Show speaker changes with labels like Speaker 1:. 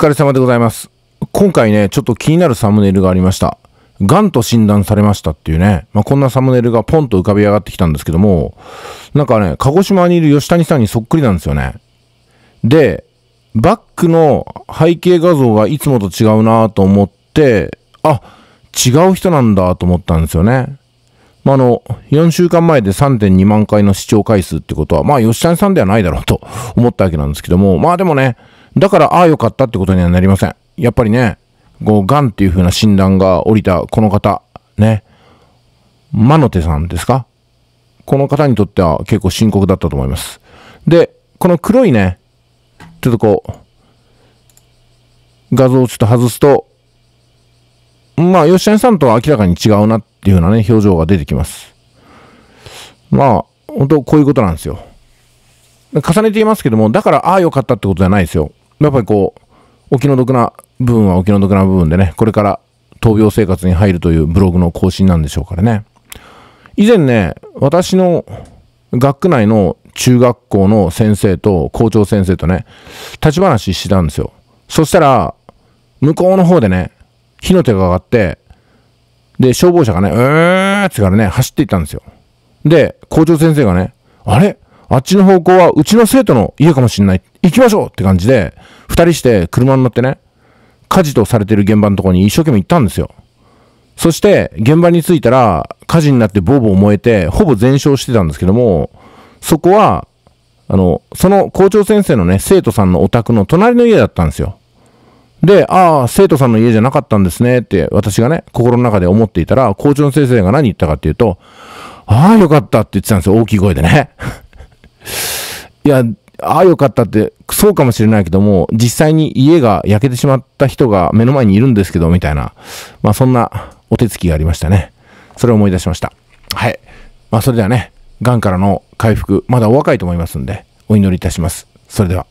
Speaker 1: 疲れ様でございます。今回ね、ちょっと気になるサムネイルがありました。がんと診断されましたっていうね、まあ、こんなサムネイルがポンと浮かび上がってきたんですけども、なんかね、鹿児島にいる吉谷さんにそっくりなんですよね。で、バックの背景画像がいつもと違うなと思って、あ、違う人なんだと思ったんですよね。まあ、あの、4週間前で3.2万回の視聴回数ってことは、まあ、吉谷さんではないだろうと思ったわけなんですけども、まあでもね、だから、ああ良かったってことにはなりません。やっぱりね、こう、ンっていう風な診断が降りたこの方、ね、マノテさんですかこの方にとっては結構深刻だったと思います。で、この黒いね、ちょっとこう、画像をちょっと外すと、まあ、吉谷さんとは明らかに違うなっていうようなね、表情が出てきます。まあ、本当こういうことなんですよ。重ねていますけども、だから、ああ良かったってことじゃないですよ。やっぱりこう、お気の毒な部分はお気の毒な部分でね、これから闘病生活に入るというブログの更新なんでしょうからね。以前ね、私の学区内の中学校の先生と校長先生とね、立ち話してたんですよ。そしたら、向こうの方でね、火の手が上がって、で、消防車がね、うーってからね、走っていったんですよ。で、校長先生がね、あれあっちの方向はうちの生徒の家かもしんない。行きましょうって感じで、二人して車に乗ってね、火事とされてる現場のとこに一生懸命行ったんですよ。そして、現場に着いたら、火事になってボーボー燃えて、ほぼ全焼してたんですけども、そこは、あの、その校長先生のね、生徒さんのお宅の隣の家だったんですよ。で、ああ、生徒さんの家じゃなかったんですねって、私がね、心の中で思っていたら、校長の先生が何言ったかっていうと、ああ、よかったって言ってたんですよ、大きい声でね。いや、ああよかったって、そうかもしれないけども、実際に家が焼けてしまった人が目の前にいるんですけど、みたいな。まあそんなお手つきがありましたね。それを思い出しました。はい。まあそれではね、癌からの回復、まだお若いと思いますんで、お祈りいたします。それでは。